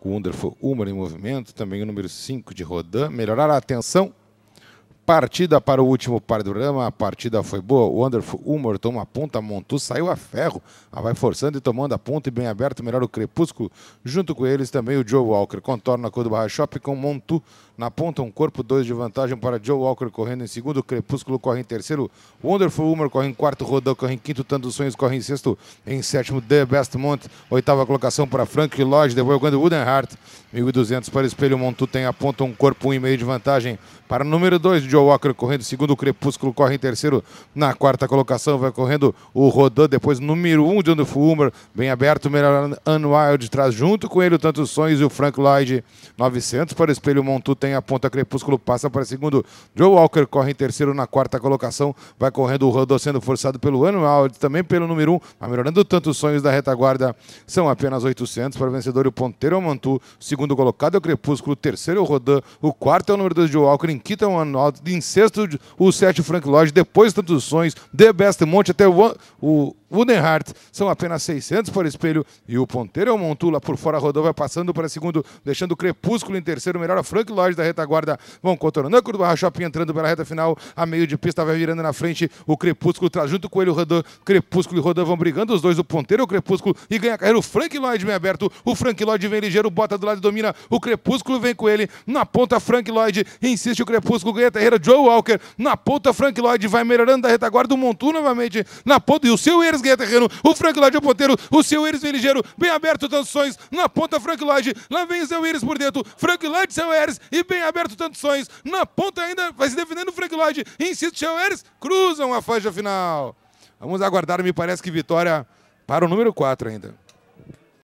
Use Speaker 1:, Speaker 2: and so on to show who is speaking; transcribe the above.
Speaker 1: Kundra foi Humor em Movimento, também o número 5 de Rodin, Melhorar a Atenção Partida para o último par do Rama, a partida foi boa. O Wonderful Humor toma a ponta, Montu saiu a ferro, ah, vai forçando e tomando a ponta e bem aberto, melhor o Crepúsculo. Junto com eles também o Joe Walker, contorna a cor do Barra Shop com Montu na ponta, um corpo, dois de vantagem para Joe Walker correndo em segundo, Crepúsculo corre em terceiro, Wonderful Humor corre em quarto, Rodão corre em quinto, Tanto dos Sonhos corre em sexto, em sétimo, The Best Month, oitava colocação para Frank Lodge, depois quando Woodenhart, 1.200 para o espelho, Montu tem a ponta, um corpo, um e meio de vantagem para o número dois, Joe Joe Walker correndo segundo, o Crepúsculo corre em terceiro na quarta colocação, vai correndo o Rodan, depois número um de Andrew Ulmer, bem aberto, o Unwild traz junto com ele o Tantos Sonhos e o Frank Lloyd, 900 para o espelho, Montu tem a ponta, Crepúsculo passa para segundo, Joe Walker corre em terceiro na quarta colocação, vai correndo o Rodan sendo forçado pelo Unwild, também pelo número um, melhorando Tantos Sonhos da retaguarda, são apenas 800 para o vencedor e o ponteiro é o segundo colocado é o Crepúsculo, terceiro é o Rodan, o quarto é o número dois de Walker, em quinto é o de Incesto, o Sete Frank Lodge, Depois de Tantos Sonhos, The Best Monte, até o, o Woodenhart são apenas 600 por espelho e o ponteiro é o Montula por fora. Rodolfo vai passando para segundo, deixando o Crepúsculo em terceiro. Melhor a Frank Lodge da retaguarda. Vão contornando a curva. Rachopin entrando pela reta final. A meio de pista vai virando na frente. O Crepúsculo traz junto com ele o Rodolfo. Crepúsculo e Rodolfo vão brigando. Os dois, o ponteiro é o Crepúsculo. E ganha a carreira o Frank Lloyd vem aberto. O Frank Lloyd vem ligeiro, bota do lado e domina. O Crepúsculo vem com ele. Na ponta, Frank Lloyd. Insiste o Crepúsculo. Ganha a carreira Joe Walker. Na ponta, Frank Lloyd vai melhorando da retaguarda. O Montu novamente. Na ponta. E o seu Erz Lucas Guia Terreno, o Frank Lloyd é o ponteiro, o seu Iris vem ligeiro, bem aberto tantos sonhos, na ponta Frank Lloyd, lá vem seu Iris por dentro, Frank Lloyd, seu Eres, e bem aberto tantos sonhos, na ponta ainda vai se defendendo o Frank Lloyd, insiste seu Eres, cruzam a faixa final. Vamos aguardar, me parece que vitória para o número 4 ainda.